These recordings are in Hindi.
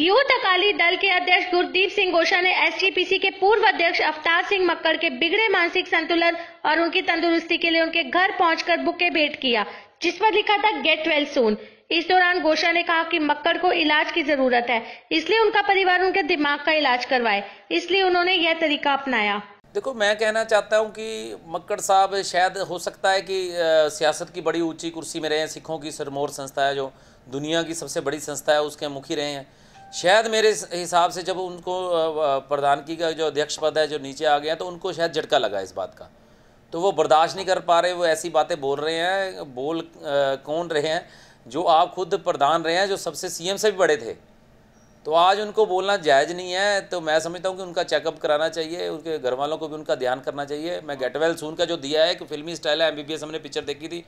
यूथ अकाली दल के अध्यक्ष गुरदीप सिंह गोशा ने एसटीपीसी के पूर्व अध्यक्ष अवतार सिंह मक्कड़ के बिगड़े मानसिक संतुलन और उनकी तंदुरुस्ती के लिए उनके घर पहुंचकर बुके भेंट किया जिस पर लिखा था गेट वेल सून इस दौरान गोशा ने कहा कि मक्कड़ को इलाज की जरूरत है इसलिए उनका परिवार उनके दिमाग का इलाज करवाए इसलिए उन्होंने यह तरीका अपनाया देखो मैं कहना चाहता हूँ कि मक्कड़ साहब शायद हो सकता है कि सियासत की बड़ी ऊंची कुर्सी में रहे हैं सिखों की सरमोर संस्था है जो दुनिया की सबसे बड़ी संस्था है उसके मुखी रहे हैं शायद मेरे हिसाब से जब उनको प्रधान की का जो अध्यक्ष पद है जो नीचे आ गया तो उनको शायद झटका लगा इस बात का तो वो बर्दाश्त नहीं कर पा रहे वो ऐसी बातें बोल रहे हैं बोल कौन रहे हैं जो आप खुद प्रधान रहे हैं जो सबसे सीएम से भी बड़े थे तो आज उनको बोलना जायज़ नहीं है तो मैं समझता हूँ कि उनका चेकअप कराना चाहिए उनके घर वालों को भी उनका ध्यान करना चाहिए मैं गेटवेल सून का जो दिया है कि फिल्मी स्टाइल है एम हमने पिक्चर देखी थी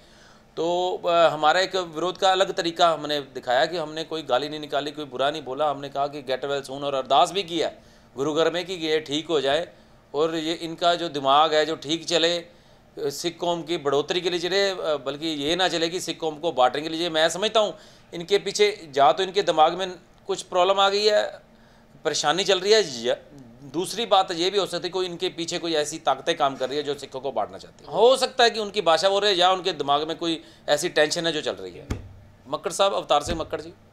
तो हमारा एक विरोध का अलग तरीका हमने दिखाया कि हमने कोई गाली नहीं निकाली कोई बुरा नहीं बोला हमने कहा कि गेट वेल सून और अरदास भी किया गुरु घर में कि ये ठीक हो जाए और ये इनका जो दिमाग है जो ठीक चले सिख कौम की बढ़ोतरी के लिए चले बल्कि ये ना चले कि सिख कौम को बांटने के लिए मैं समझता हूँ इनके पीछे जा तो इनके दिमाग में कुछ प्रॉब्लम आ गई है परेशानी चल रही है दूसरी बात ये भी हो सकती है कोई इनके पीछे कोई ऐसी ताकतें काम कर रही है जो सिखों को बांटना चाहती है हो सकता है कि उनकी भाषा बोल रही है या उनके दिमाग में कोई ऐसी टेंशन है जो चल रही है मक्कड़ साहब अवतार सिंह मक्कड़ जी